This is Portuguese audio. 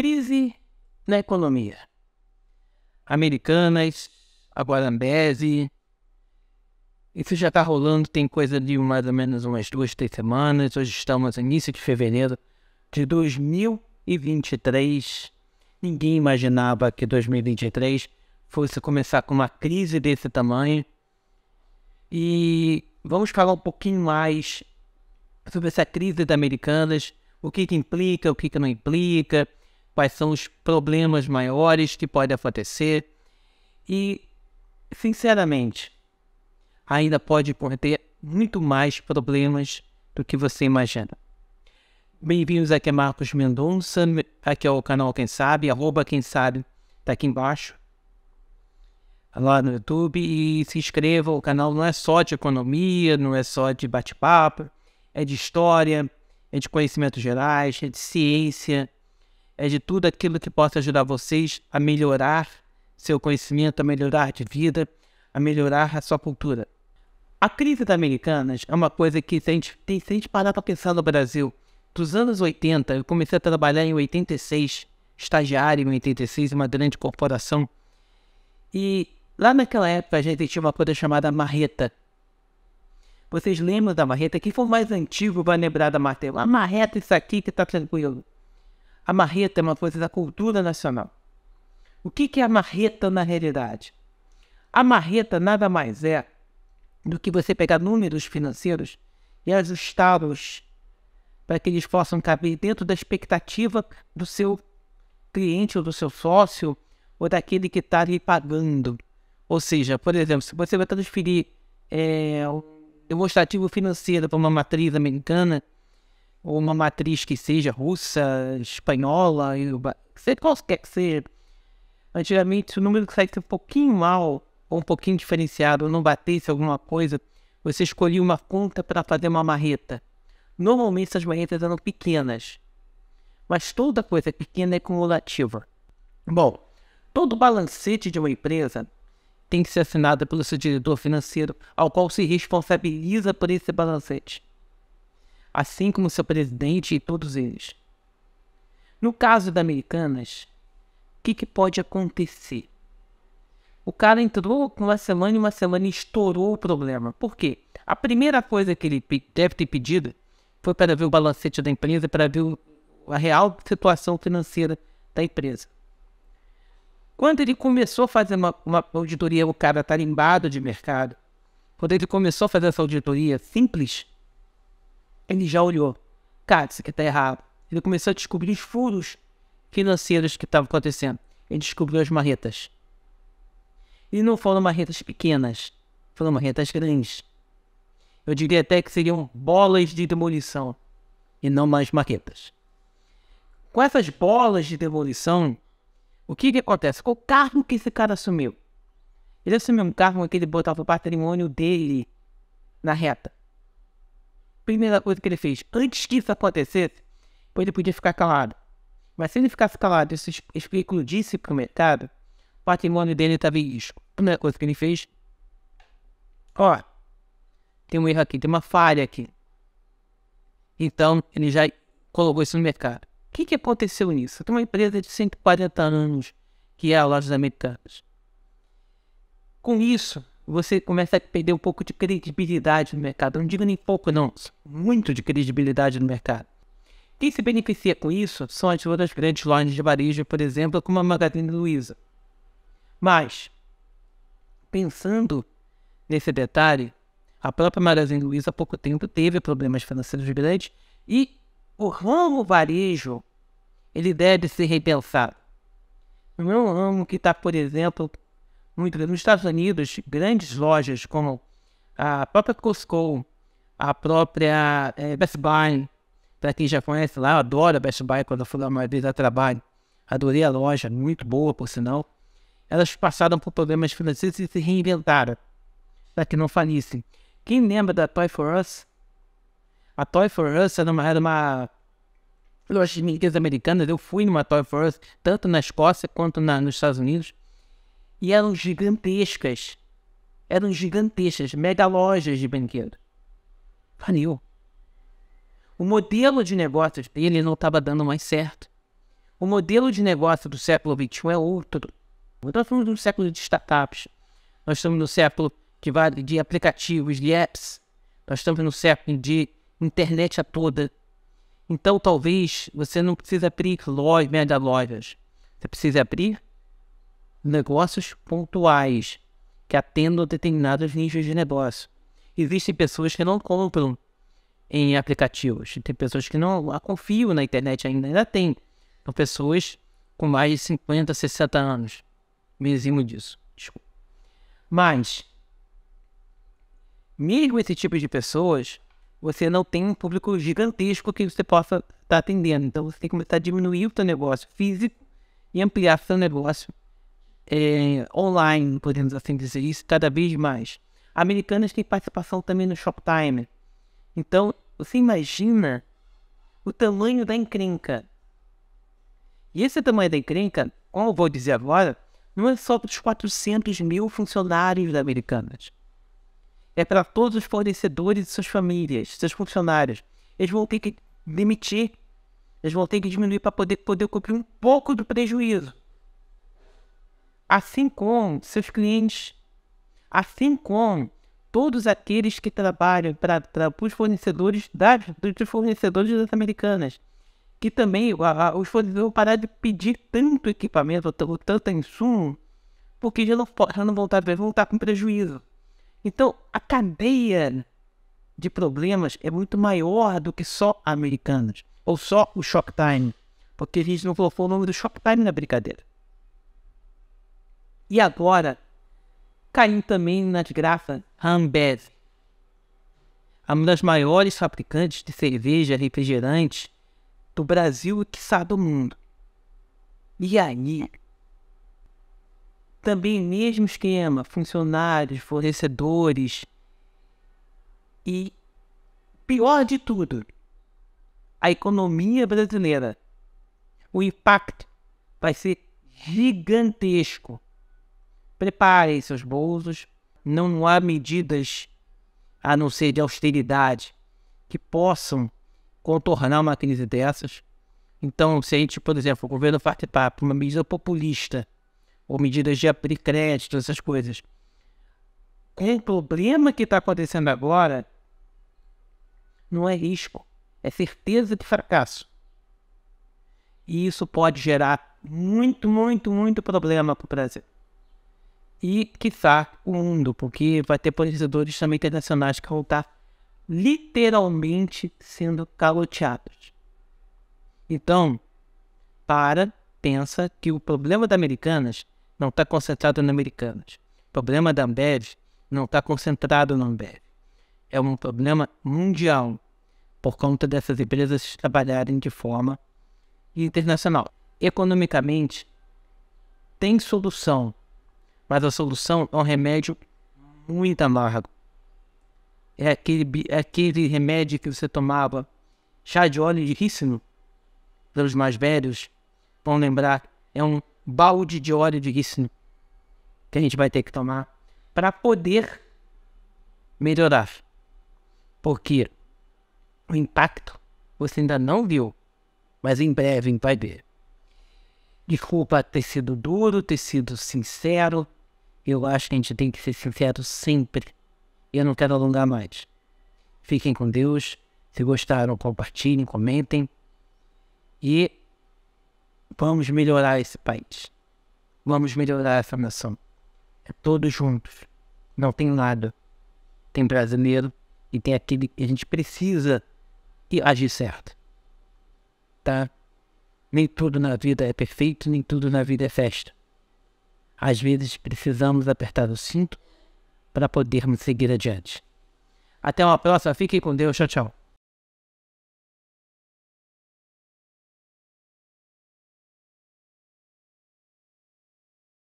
Crise na economia. Americanas, a Guarambese. Isso já está rolando, tem coisa de mais ou menos umas duas, três semanas. Hoje estamos no início de fevereiro de 2023. Ninguém imaginava que 2023 fosse começar com uma crise desse tamanho. E vamos falar um pouquinho mais sobre essa crise das Americanas, o que, que implica, o que, que não implica, quais são os problemas maiores que podem acontecer. E, sinceramente, ainda pode ter muito mais problemas do que você imagina. Bem-vindos, aqui é Marcos Mendonça, aqui é o canal Quem Sabe, arroba Quem Sabe, tá aqui embaixo, lá no YouTube, e se inscreva, o canal não é só de economia, não é só de bate-papo, é de história, é de conhecimentos gerais, é de ciência, é de tudo aquilo que possa ajudar vocês a melhorar seu conhecimento, a melhorar de vida, a melhorar a sua cultura. A crise das Americanas é uma coisa que, se a gente, se a gente parar para pensar no Brasil, dos anos 80, eu comecei a trabalhar em 86, estagiário em 86, em uma grande corporação. E lá naquela época a gente tinha uma coisa chamada marreta. Vocês lembram da marreta? Quem for mais antigo vai lembrar da marreta. A marreta, isso aqui que tá tranquilo. A marreta é uma coisa da cultura nacional. O que, é a marreta na realidade? A marreta nada mais é do que você pegar números financeiros e ajustá-los para que eles possam caber dentro da expectativa do seu cliente ou do seu sócio ou daquele que está lhe pagando. Ou seja, por exemplo, se você vai transferir é, eh, o demonstrativo financeiro para uma matriz americana, ou uma matriz que seja russa, espanhola, quer que seja. Antigamente, o número que saísse um pouquinho mal, ou um pouquinho diferenciado, ou não batesse alguma coisa, você escolhia uma conta para fazer uma marreta. Normalmente essas marretas eram pequenas, mas toda coisa pequena é cumulativa. Bom, todo balancete de uma empresa tem que ser assinado pelo seu diretor financeiro, ao qual se responsabiliza por esse balancete assim como seu presidente e todos eles. No caso da Americanas, o que, que, pode acontecer? O cara entrou com uma semana e uma semana estourou o problema. Por quê? A primeira coisa que ele deve ter pedido foi para ver o balancete da empresa, para ver a real situação financeira da empresa. Quando ele começou a fazer uma, uma auditoria, o cara tá limbado de mercado, quando ele começou a fazer essa auditoria simples, ele já olhou. Cara, isso aqui tá errado. Ele começou a descobrir os furos financeiros que estavam acontecendo. Ele descobriu as marretas. E não foram marretas pequenas, foram marretas grandes. Eu diria até que seriam bolas de demolição e não mais marretas. Com essas bolas de demolição, o que, que acontece? Qual carro que esse cara assumiu? Ele assumiu um carro em que ele botava o patrimônio dele na reta primeira coisa que ele fez, antes que isso acontecesse, ele podia ficar calado. Mas se ele ficasse calado e se explodisse para o mercado, o patrimônio dele estava em risco. A primeira coisa que ele fez, ó, tem um erro aqui, tem uma falha aqui. Então, ele já colocou isso no mercado. O que, que aconteceu nisso? Tem uma empresa de 140 anos, que é a Lojas Americanas. Com isso, você começa a perder um pouco de credibilidade no mercado. Não digo nem pouco, não. Muito de credibilidade no mercado. Quem se beneficia com isso são as outras grandes lojas de varejo, por exemplo, como a Magazine Luiza. Mas, pensando nesse detalhe, a própria Magazine Luiza há pouco tempo teve problemas financeiros grandes e o ramo varejo ele deve ser repensado. Não é um ramo que está, por exemplo, nos Estados Unidos, grandes lojas como a própria Costco, a própria eh, Best Buy, para quem já conhece lá, eu adoro a Best Buy quando eu fui lá uma vez a trabalho. Adorei a loja, muito boa por sinal. Elas passaram por problemas financeiros e se reinventaram para que não falissem. Quem lembra da Toy For Us? A Toy For Us era uma, era uma loja de americanas. Eu fui numa Toy For Us, tanto na Escócia quanto na, nos Estados Unidos. E eram gigantescas. Eram gigantescas, mega lojas de brinquedo. Faliu. O modelo de negócios dele não estava dando mais certo. O modelo de negócio do século XXI é outro. Nós estamos no século de startups. Nós estamos no século de, de aplicativos, de apps. Nós estamos no século de internet a toda. Então, talvez você não precise abrir lojas, mega lojas. Você precisa abrir negócios pontuais que atendam determinados nichos de negócio. Existem pessoas que não compram em aplicativos, tem pessoas que não ah, confiam na internet ainda, ainda tem. São pessoas com mais de 50, 60 anos. Me eximo disso. Desculpa. Mas, mesmo esse tipo de pessoas, você não tem um público gigantesco que você possa estar tá atendendo. Então, você tem que começar a diminuir o seu negócio físico e ampliar seu negócio é, online, podemos assim dizer isso, cada vez mais. Americanas têm participação também no Shoptime. Então, você imagina o tamanho da encrenca. E esse tamanho da encrenca, como eu vou dizer agora, não é só para os 400 mil funcionários da Americanas. É para todos os fornecedores e suas famílias, seus funcionários. Eles vão ter que demitir, eles vão ter que diminuir para poder, poder cobrir um pouco do prejuízo assim como seus clientes, assim como todos aqueles que trabalham para os fornecedores das, dos fornecedores das americanas, que também a, a, os fornecedores vão parar de pedir tanto equipamento ou tanto insumo, porque já não, já não vão estar, tá, vão com prejuízo. Então, a cadeia de problemas é muito maior do que só americanas, ou só o Shock Time, porque a gente não colocou o nome do Shock Time na brincadeira. E agora, caindo também na desgraça, Ambev. Uma das maiores fabricantes de cerveja refrigerante do Brasil e quiçá do mundo. E aí? Também mesmo esquema, funcionários, fornecedores. E pior de tudo, a economia brasileira. O impacto vai ser gigantesco Preparem seus bolsos. Não há medidas, a não ser de austeridade, que possam contornar uma crise dessas. Então, se a gente, por exemplo, o governo participar por uma medida populista, ou medidas de abrir crédito, essas coisas, com o problema que está acontecendo agora, não é risco, é certeza de fracasso. E isso pode gerar muito, muito, muito problema para o Brasil e, quizá o mundo, porque vai ter polinizadores também internacionais que vão estar literalmente sendo caloteados. Então, para, pensa que o problema da Americanas não está concentrado na Americanas. O problema da Ambev não está concentrado na Ambev. É um problema mundial por conta dessas empresas trabalharem de forma internacional. Economicamente, tem solução mas a solução é um remédio muito amargo. É aquele, é aquele remédio que você tomava, chá de óleo de rícino, pelos mais velhos vão lembrar, é um balde de óleo de rícino que a gente vai ter que tomar para poder melhorar. Porque o impacto você ainda não viu, mas em breve vai ver. Desculpa ter sido duro, ter sido sincero, eu acho que a gente tem que ser sincero sempre. Eu não quero alongar mais. Fiquem com Deus. Se gostaram, compartilhem, comentem. E vamos melhorar esse país. Vamos melhorar essa nação. É todos juntos. Não tem lado. Tem brasileiro e tem aquele que a gente precisa e agir certo. Tá? Nem tudo na vida é perfeito, nem tudo na vida é festa. Às vezes precisamos apertar o cinto para podermos seguir adiante. Até uma próxima, fiquem com Deus, tchau, tchau.